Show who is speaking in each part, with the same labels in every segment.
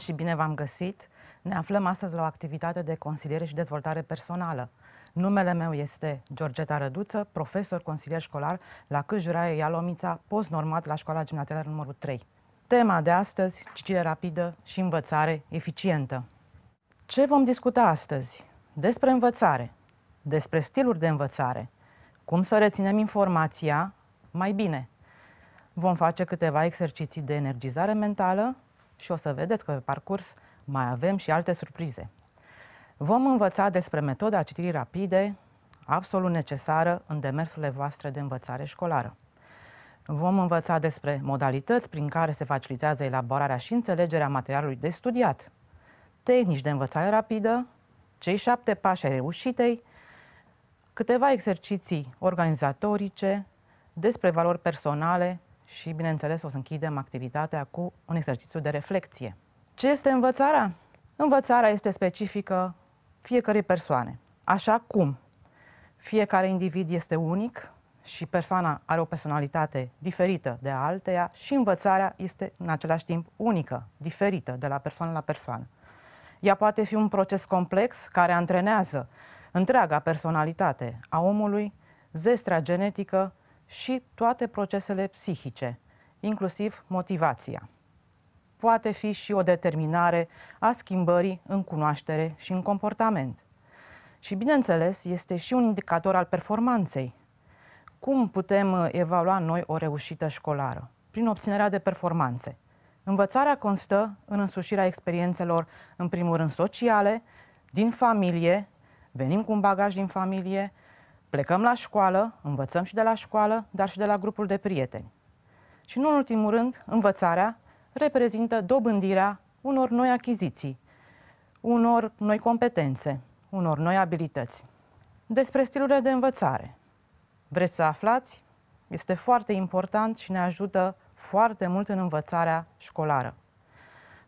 Speaker 1: și bine v-am găsit! Ne aflăm astăzi la o activitate de consiliere și dezvoltare personală. Numele meu este Georgeta Răduță, profesor consilier școlar la Câjuraie Ialomița, post normat la școala gimnazială numărul 3. Tema de astăzi, citire rapidă și învățare eficientă. Ce vom discuta astăzi? Despre învățare, despre stiluri de învățare, cum să reținem informația mai bine. Vom face câteva exerciții de energizare mentală și o să vedeți că pe parcurs mai avem și alte surprize. Vom învăța despre metoda citirii rapide, absolut necesară în demersurile voastre de învățare școlară. Vom învăța despre modalități prin care se facilitează elaborarea și înțelegerea materialului de studiat, tehnici de învățare rapidă, cei șapte pași ai reușitei, câteva exerciții organizatorice, despre valori personale, și, bineînțeles, o să închidem activitatea cu un exercițiu de reflexie. Ce este învățarea? Învățarea este specifică fiecărei persoane. Așa cum fiecare individ este unic și persoana are o personalitate diferită de alteia și învățarea este în același timp unică, diferită de la persoană la persoană. Ea poate fi un proces complex care antrenează întreaga personalitate a omului, zestrea genetică, și toate procesele psihice, inclusiv motivația. Poate fi și o determinare a schimbării în cunoaștere și în comportament. Și, bineînțeles, este și un indicator al performanței. Cum putem uh, evalua noi o reușită școlară? Prin obținerea de performanțe. Învățarea constă în însușirea experiențelor, în primul rând, sociale, din familie, venim cu un bagaj din familie, Plecăm la școală, învățăm și de la școală, dar și de la grupul de prieteni. Și nu în ultimul rând, învățarea reprezintă dobândirea unor noi achiziții, unor noi competențe, unor noi abilități. Despre stilurile de învățare. Vreți să aflați? Este foarte important și ne ajută foarte mult în învățarea școlară.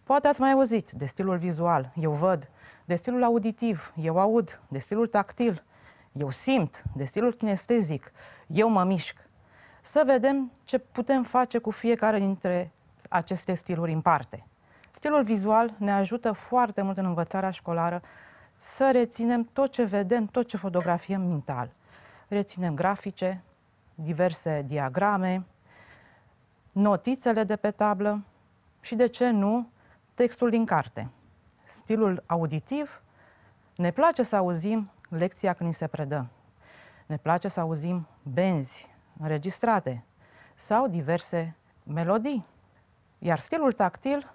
Speaker 1: Poate ați mai auzit de stilul vizual, eu văd, de stilul auditiv, eu aud, de stilul tactil – eu simt, de stilul kinestezic, eu mă mișc. Să vedem ce putem face cu fiecare dintre aceste stiluri în parte. Stilul vizual ne ajută foarte mult în învățarea școlară să reținem tot ce vedem, tot ce fotografiem mental. Reținem grafice, diverse diagrame, notițele de pe tablă și, de ce nu, textul din carte. Stilul auditiv, ne place să auzim lecția când ni se predă. Ne place să auzim benzi înregistrate sau diverse melodii. Iar stilul tactil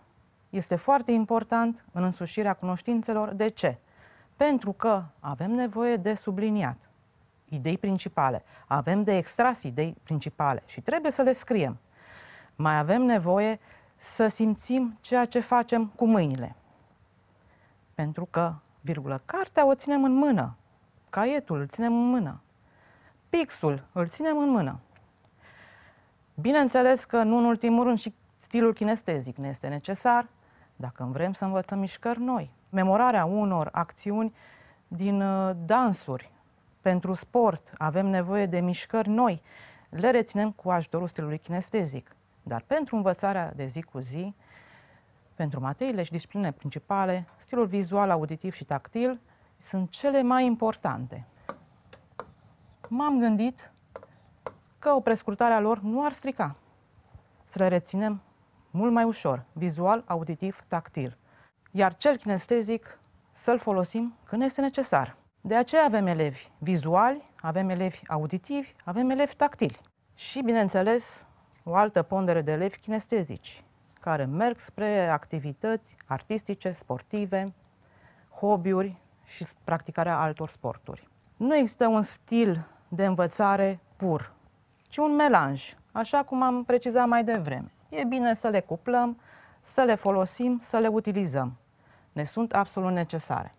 Speaker 1: este foarte important în însușirea cunoștințelor. De ce? Pentru că avem nevoie de subliniat idei principale, avem de extras idei principale și trebuie să le scriem. Mai avem nevoie să simțim ceea ce facem cu mâinile. Pentru că, virgulă, cartea o ținem în mână, Caietul îl ținem în mână. Pixul îl ținem în mână. Bineînțeles că nu în ultimul rând și stilul kinestezic ne este necesar dacă vrem să învățăm mișcări noi. Memorarea unor acțiuni din uh, dansuri pentru sport avem nevoie de mișcări noi. Le reținem cu ajutorul stilului kinestezic. Dar pentru învățarea de zi cu zi, pentru materiile și disciplinele principale, stilul vizual, auditiv și tactil sunt cele mai importante. M-am gândit că o prescurtare a lor nu ar strica. Să le reținem mult mai ușor, vizual, auditiv, tactil. Iar cel kinestezic să-l folosim când este necesar. De aceea avem elevi vizuali, avem elevi auditivi, avem elevi tactili. Și, bineînțeles, o altă pondere de elevi kinestezici, care merg spre activități artistice, sportive, hobby-uri, și practicarea altor sporturi. Nu există un stil de învățare pur, ci un melanj, așa cum am precizat mai devreme. E bine să le cuplăm, să le folosim, să le utilizăm. Ne sunt absolut necesare.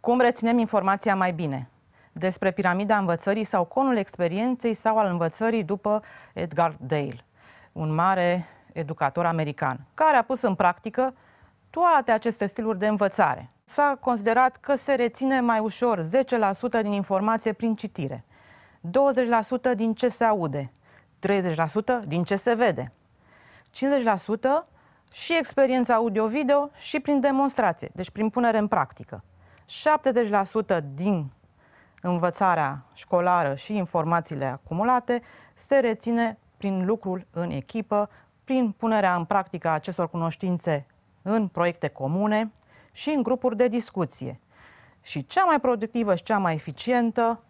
Speaker 1: Cum reținem informația mai bine? Despre piramida învățării sau conul experienței sau al învățării după Edgar Dale, un mare educator american, care a pus în practică toate aceste stiluri de învățare. S-a considerat că se reține mai ușor 10% din informație prin citire, 20% din ce se aude, 30% din ce se vede, 50% și experiența audio-video și prin demonstrație, deci prin punere în practică. 70% din învățarea școlară și informațiile acumulate se reține prin lucrul în echipă, prin punerea în practică a acestor cunoștințe în proiecte comune, și în grupuri de discuție. Și cea mai productivă și cea mai eficientă,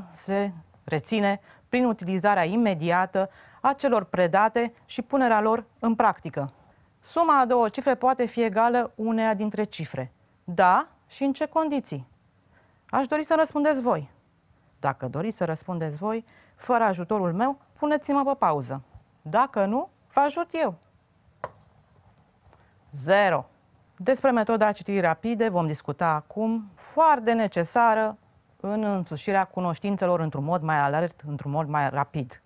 Speaker 1: 90% se reține prin utilizarea imediată a celor predate și punerea lor în practică. Suma a două cifre poate fi egală uneia dintre cifre. Da și în ce condiții? Aș dori să răspundeți voi. Dacă doriți să răspundeți voi, fără ajutorul meu, puneți-mă pe pauză. Dacă nu, vă ajut eu. 0. Despre metoda citirii rapide vom discuta acum, foarte necesară în însușirea cunoștințelor într-un mod mai alert, într-un mod mai rapid.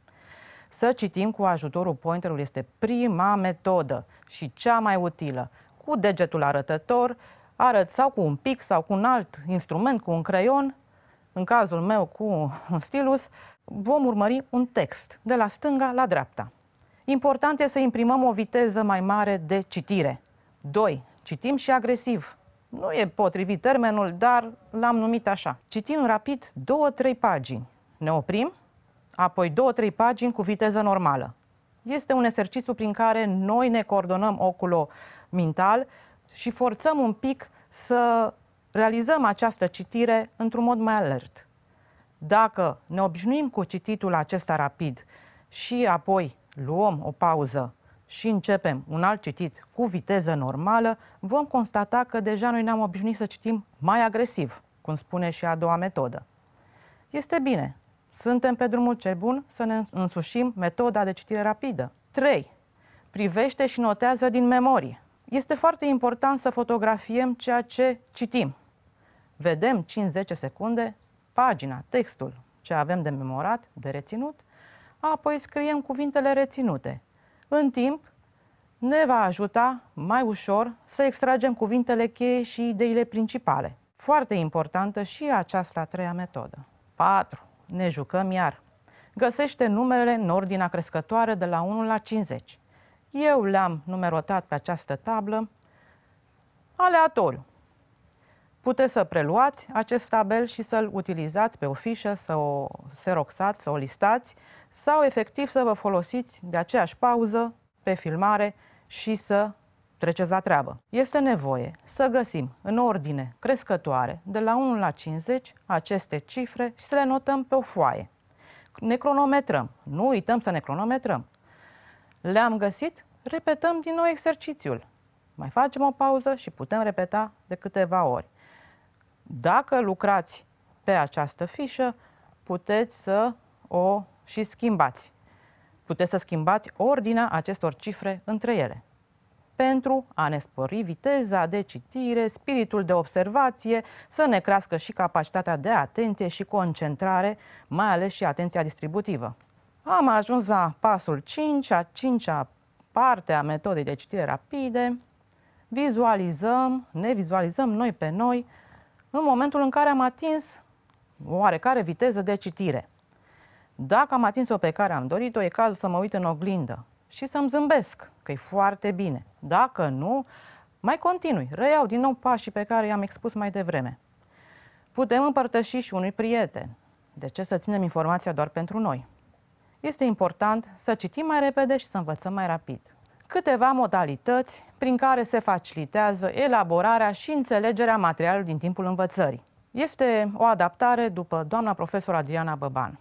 Speaker 1: Să citim cu ajutorul pointerului este prima metodă și cea mai utilă. Cu degetul arătător, arăt sau cu un pic sau cu un alt instrument, cu un creion, în cazul meu cu un stilus, vom urmări un text de la stânga la dreapta. Important este să imprimăm o viteză mai mare de citire. 2. Citim și agresiv. Nu e potrivit termenul, dar l-am numit așa. Citim rapid 2-3 pagini. Ne oprim, apoi 2-3 pagini cu viteză normală. Este un exercițiu prin care noi ne coordonăm oculo mental și forțăm un pic să realizăm această citire într-un mod mai alert. Dacă ne obișnuim cu cititul acesta rapid și apoi luăm o pauză și începem un alt citit cu viteză normală, vom constata că deja noi ne-am obișnuit să citim mai agresiv, cum spune și a doua metodă. Este bine, suntem pe drumul cel bun să ne însușim metoda de citire rapidă. 3. Privește și notează din memorie. Este foarte important să fotografiem ceea ce citim. Vedem 5-10 secunde pagina, textul ce avem de memorat, de reținut, apoi scriem cuvintele reținute, în timp, ne va ajuta mai ușor să extragem cuvintele cheie și ideile principale. Foarte importantă și această a treia metodă. 4. Ne jucăm iar. Găsește numerele în ordinea crescătoare de la 1 la 50. Eu le-am numerotat pe această tablă aleatoriu. Puteți să preluați acest tabel și să-l utilizați pe o fișă, să o seroxați, să o listați sau efectiv să vă folosiți de aceeași pauză pe filmare și să treceți la treabă. Este nevoie să găsim în ordine crescătoare de la 1 la 50 aceste cifre și să le notăm pe o foaie. Ne cronometrăm, nu uităm să ne cronometrăm. Le-am găsit, repetăm din nou exercițiul. Mai facem o pauză și putem repeta de câteva ori. Dacă lucrați pe această fișă, puteți să o și schimbați. Puteți să schimbați ordinea acestor cifre între ele pentru a ne spori viteza de citire, spiritul de observație, să ne crească și capacitatea de atenție și concentrare, mai ales și atenția distributivă. Am ajuns la pasul 5, a 5-a parte a metodei de citire rapide. Vizualizăm, ne vizualizăm noi pe noi în momentul în care am atins oarecare viteză de citire. Dacă am atins-o pe care am dorit-o, e cazul să mă uit în oglindă și să-mi zâmbesc, că e foarte bine. Dacă nu, mai continui, reiau din nou pașii pe care i-am expus mai devreme. Putem împărtăși și unui prieten. De ce să ținem informația doar pentru noi? Este important să citim mai repede și să învățăm mai rapid. Câteva modalități prin care se facilitează elaborarea și înțelegerea materialului din timpul învățării. Este o adaptare după doamna profesor Adriana Băban.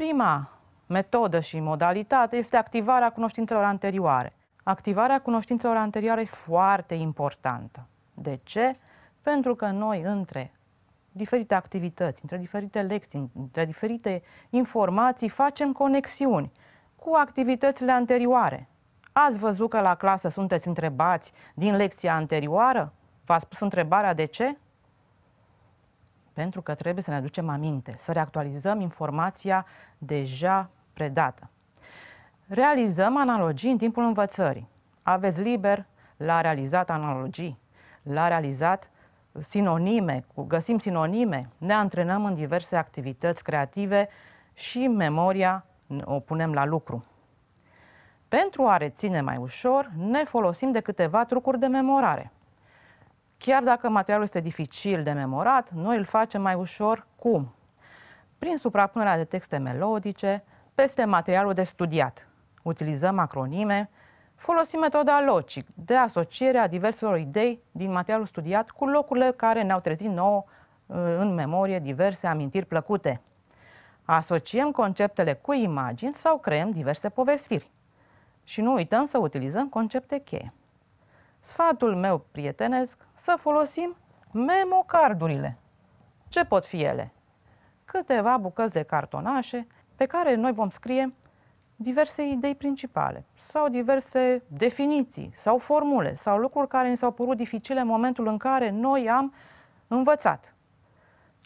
Speaker 1: Prima metodă și modalitate este activarea cunoștințelor anterioare. Activarea cunoștințelor anterioare e foarte importantă. De ce? Pentru că noi între diferite activități, între diferite lecții, între diferite informații, facem conexiuni cu activitățile anterioare. Ați văzut că la clasă sunteți întrebați din lecția anterioară? V-ați pus întrebarea de ce? pentru că trebuie să ne aducem aminte, să reactualizăm informația deja predată. Realizăm analogii în timpul învățării. Aveți liber, la realizat analogii, la realizat sinonime, găsim sinonime, ne antrenăm în diverse activități creative și memoria o punem la lucru. Pentru a reține mai ușor, ne folosim de câteva trucuri de memorare – Chiar dacă materialul este dificil de memorat, noi îl facem mai ușor cum? Prin suprapunerea de texte melodice peste materialul de studiat. Utilizăm acronime, folosim metoda logic de asociere a diverselor idei din materialul studiat cu locurile care ne-au trezit nouă uh, în memorie diverse amintiri plăcute. Asociem conceptele cu imagini sau creăm diverse povestiri. Și nu uităm să utilizăm concepte cheie. Sfatul meu prietenesc să folosim memocardurile. Ce pot fi ele? Câteva bucăți de cartonașe pe care noi vom scrie diverse idei principale sau diverse definiții sau formule sau lucruri care ni s-au părut dificile în momentul în care noi am învățat.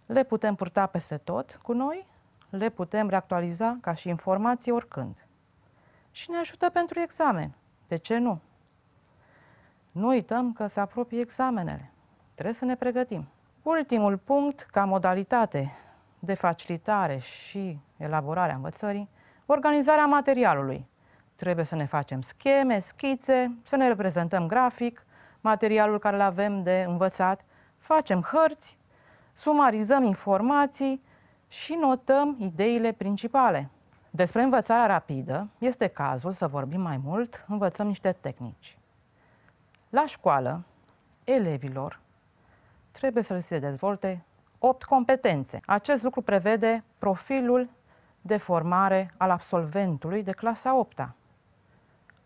Speaker 1: Le putem purta peste tot cu noi, le putem reactualiza ca și informații oricând. Și ne ajută pentru examen. De ce nu? Nu uităm că se apropie examenele. Trebuie să ne pregătim. Ultimul punct, ca modalitate de facilitare și elaborare a învățării, organizarea materialului. Trebuie să ne facem scheme, schițe, să ne reprezentăm grafic, materialul care îl avem de învățat, facem hărți, sumarizăm informații și notăm ideile principale. Despre învățarea rapidă este cazul să vorbim mai mult, învățăm niște tehnici. La școală, elevilor trebuie să se dezvolte 8 competențe. Acest lucru prevede profilul de formare al absolventului de clasa 8 -a.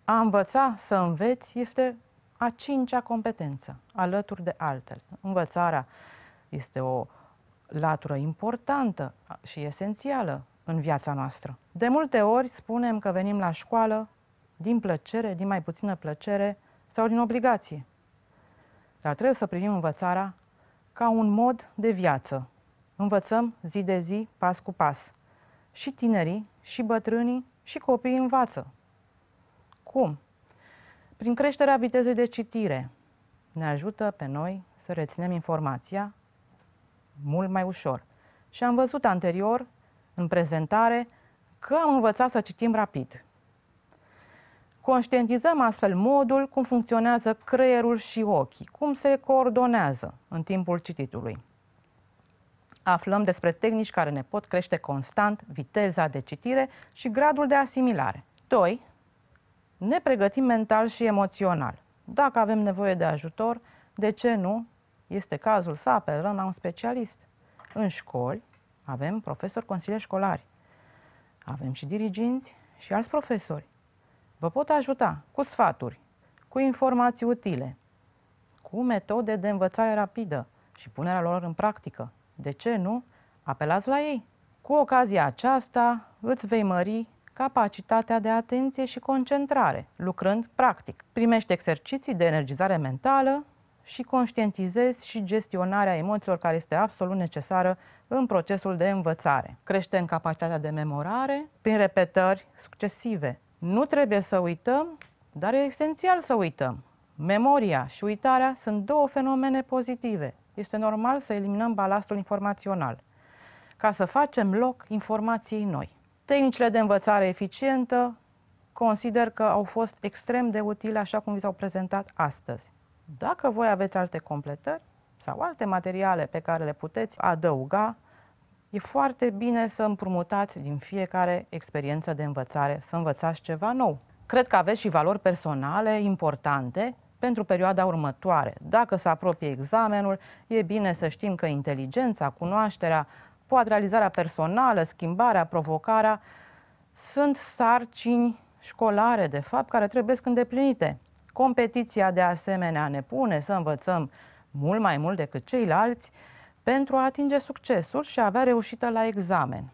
Speaker 1: A învăța să înveți este a cincea competență, alături de altele. Învățarea este o latură importantă și esențială în viața noastră. De multe ori spunem că venim la școală din plăcere, din mai puțină plăcere, sau din obligație. Dar trebuie să privim învățarea ca un mod de viață. Învățăm zi de zi, pas cu pas. Și tinerii, și bătrânii, și copiii învață. Cum? Prin creșterea vitezei de citire ne ajută pe noi să reținem informația mult mai ușor. Și am văzut anterior, în prezentare, că am învățat să citim rapid. Conștientizăm astfel modul cum funcționează creierul și ochii, cum se coordonează în timpul cititului. Aflăm despre tehnici care ne pot crește constant viteza de citire și gradul de asimilare. 2. Ne pregătim mental și emoțional. Dacă avem nevoie de ajutor, de ce nu? Este cazul să apelăm la un specialist. În școli avem profesori consilieri școlari, avem și diriginți și alți profesori Vă pot ajuta cu sfaturi, cu informații utile, cu metode de învățare rapidă și punerea lor în practică. De ce nu? Apelați la ei. Cu ocazia aceasta îți vei mări capacitatea de atenție și concentrare, lucrând practic. Primești exerciții de energizare mentală și conștientizezi și gestionarea emoțiilor care este absolut necesară în procesul de învățare. Crește în capacitatea de memorare prin repetări succesive, nu trebuie să uităm, dar e esențial să uităm. Memoria și uitarea sunt două fenomene pozitive. Este normal să eliminăm balastul informațional ca să facem loc informației noi. Tehnicile de învățare eficientă consider că au fost extrem de utile așa cum vi s-au prezentat astăzi. Dacă voi aveți alte completări sau alte materiale pe care le puteți adăuga, E foarte bine să împrumutați din fiecare experiență de învățare, să învățați ceva nou. Cred că aveți și valori personale importante pentru perioada următoare. Dacă se apropie examenul, e bine să știm că inteligența, cunoașterea, poate realizarea personală, schimbarea, provocarea, sunt sarcini școlare, de fapt, care trebuie să îndeplinite. Competiția, de asemenea, ne pune să învățăm mult mai mult decât ceilalți, pentru a atinge succesul și a avea reușită la examen.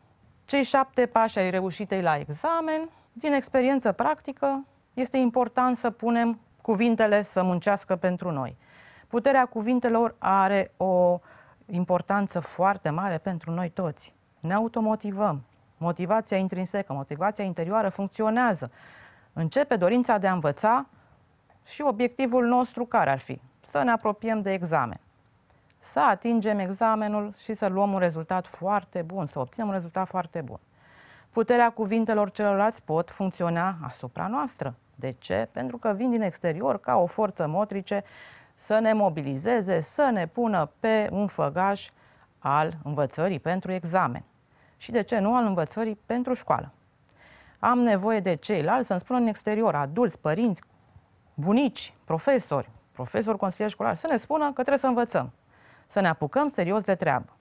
Speaker 1: Cei șapte pași ai reușitei la examen, din experiență practică, este important să punem cuvintele să muncească pentru noi. Puterea cuvintelor are o importanță foarte mare pentru noi toți. Ne automotivăm. Motivația intrinsecă, motivația interioară funcționează. Începe dorința de a învăța și obiectivul nostru care ar fi? Să ne apropiem de examen să atingem examenul și să luăm un rezultat foarte bun, să obținem un rezultat foarte bun. Puterea cuvintelor celorlalți pot funcționa asupra noastră. De ce? Pentru că vin din exterior ca o forță motrice să ne mobilizeze, să ne pună pe un făgaș al învățării pentru examen. Și de ce nu al învățării pentru școală? Am nevoie de ceilalți să-mi spună în exterior, adulți, părinți, bunici, profesori, profesori, consilieri școlari, să ne spună că trebuie să învățăm. Să ne apucăm serios de treabă.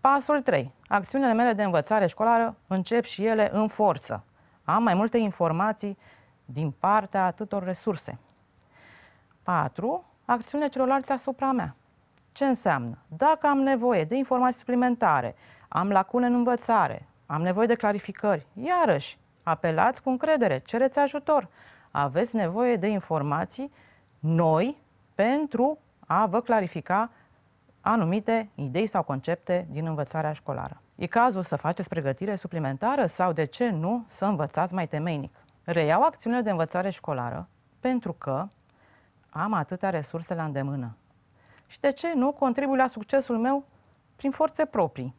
Speaker 1: Pasul 3. Acțiunile mele de învățare școlară încep și ele în forță. Am mai multe informații din partea atâtor resurse. 4. Acțiunile celorlalți asupra mea. Ce înseamnă? Dacă am nevoie de informații suplimentare, am lacune în învățare, am nevoie de clarificări, iarăși, apelați cu încredere, cereți ajutor. Aveți nevoie de informații noi pentru a vă clarifica anumite idei sau concepte din învățarea școlară. E cazul să faceți pregătire suplimentară sau, de ce nu, să învățați mai temeinic. Reiau acțiunile de învățare școlară pentru că am atâtea resurse la îndemână. Și de ce nu contribui la succesul meu prin forțe proprii?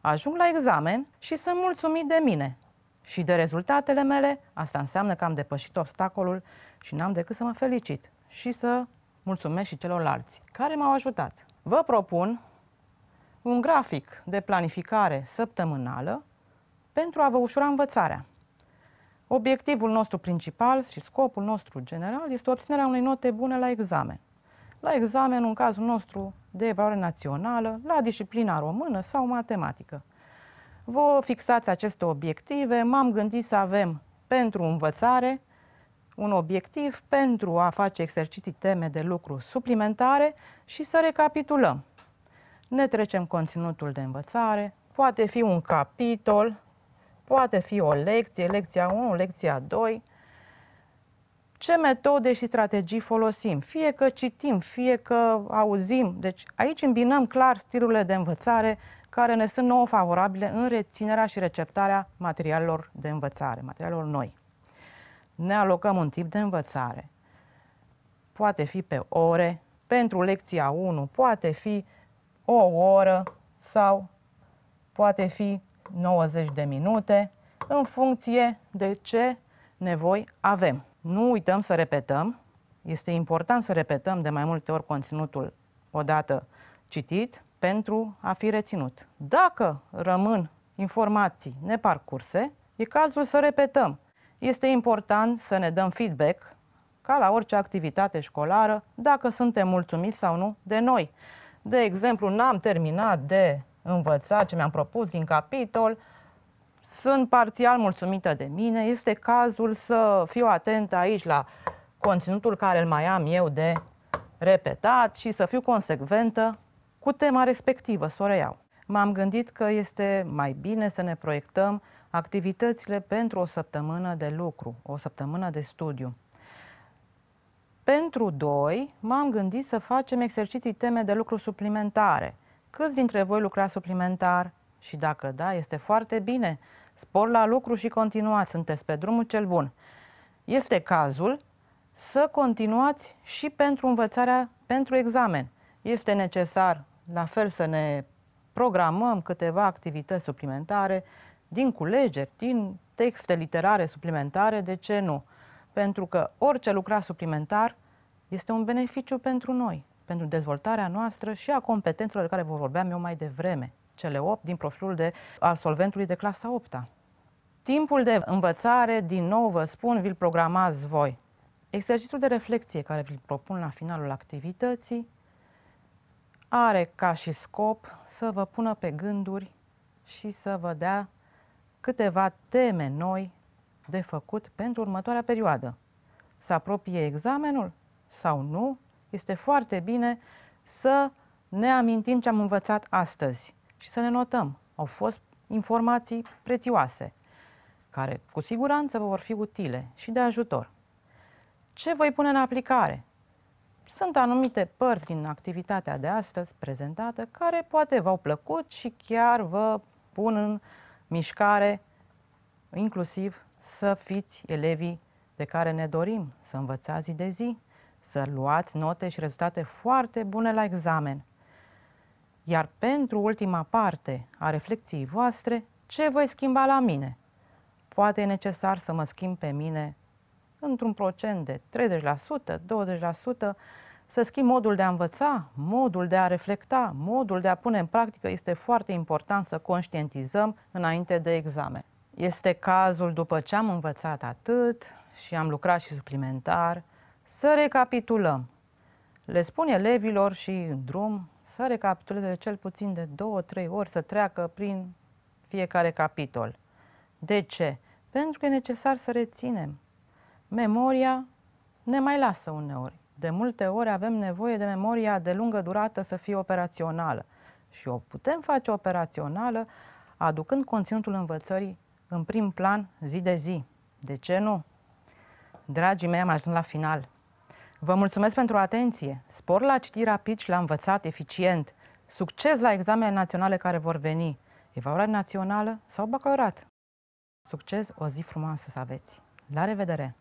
Speaker 1: Ajung la examen și sunt mulțumit de mine și de rezultatele mele. Asta înseamnă că am depășit obstacolul și n-am decât să mă felicit și să mulțumesc și celorlalți care m-au ajutat. Vă propun un grafic de planificare săptămânală pentru a vă ușura învățarea. Obiectivul nostru principal și scopul nostru general este obținerea unei note bune la examen. La examen, în cazul nostru, de evaluare națională, la disciplina română sau matematică. Vă fixați aceste obiective, m-am gândit să avem pentru învățare un obiectiv pentru a face exerciții teme de lucru suplimentare și să recapitulăm. Ne trecem conținutul de învățare, poate fi un capitol, poate fi o lecție, lecția 1, lecția 2. Ce metode și strategii folosim? Fie că citim, fie că auzim. Deci aici îmbinăm clar stilurile de învățare care ne sunt nouă favorabile în reținerea și receptarea materialelor de învățare, materialelor noi ne alocăm un tip de învățare. Poate fi pe ore, pentru lecția 1 poate fi o oră sau poate fi 90 de minute, în funcție de ce nevoi avem. Nu uităm să repetăm, este important să repetăm de mai multe ori conținutul odată citit pentru a fi reținut. Dacă rămân informații neparcurse, e cazul să repetăm este important să ne dăm feedback, ca la orice activitate școlară, dacă suntem mulțumiți sau nu de noi. De exemplu, n-am terminat de învățat ce mi-am propus din capitol, sunt parțial mulțumită de mine, este cazul să fiu atentă aici la conținutul care îl mai am eu de repetat și să fiu consecventă cu tema respectivă, să o reiau. M-am gândit că este mai bine să ne proiectăm activitățile pentru o săptămână de lucru, o săptămână de studiu. Pentru doi, m-am gândit să facem exerciții teme de lucru suplimentare. Câți dintre voi lucra suplimentar? Și dacă da, este foarte bine. Spor la lucru și continuați, sunteți pe drumul cel bun. Este cazul să continuați și pentru învățarea pentru examen. Este necesar la fel să ne programăm câteva activități suplimentare, din culegeri, din texte literare suplimentare, de ce nu? Pentru că orice lucrat suplimentar este un beneficiu pentru noi, pentru dezvoltarea noastră și a competențelor de care vă vorbeam eu mai devreme, cele 8 din profilul de, al solventului de clasa 8 -a. Timpul de învățare, din nou vă spun, vi-l programați voi. Exercițiul de reflexie care vi-l propun la finalul activității are ca și scop să vă pună pe gânduri și să vă dea câteva teme noi de făcut pentru următoarea perioadă. Să apropie examenul sau nu, este foarte bine să ne amintim ce am învățat astăzi și să ne notăm. Au fost informații prețioase, care cu siguranță vă vor fi utile și de ajutor. Ce voi pune în aplicare? Sunt anumite părți din activitatea de astăzi prezentată care poate v-au plăcut și chiar vă pun în mișcare, inclusiv să fiți elevii de care ne dorim, să învățați zi de zi, să luați note și rezultate foarte bune la examen. Iar pentru ultima parte a reflexiei voastre, ce voi schimba la mine? Poate e necesar să mă schimb pe mine într-un procent de 30%, 20%, să schimbi modul de a învăța, modul de a reflecta, modul de a pune în practică este foarte important să conștientizăm înainte de examen. Este cazul după ce am învățat atât și am lucrat și suplimentar, să recapitulăm. Le spun elevilor și în drum să recapituleze cel puțin de două, trei ori, să treacă prin fiecare capitol. De ce? Pentru că e necesar să reținem. Memoria ne mai lasă uneori. De multe ori avem nevoie de memoria de lungă durată să fie operațională și o putem face operațională aducând conținutul învățării în prim plan zi de zi. De ce nu? Dragii mei, am ajuns la final. Vă mulțumesc pentru atenție. Spor la citi rapid și la învățat eficient. Succes la examenele naționale care vor veni. Evaluare națională sau bacalaureat. Succes, o zi frumoasă să aveți. La revedere!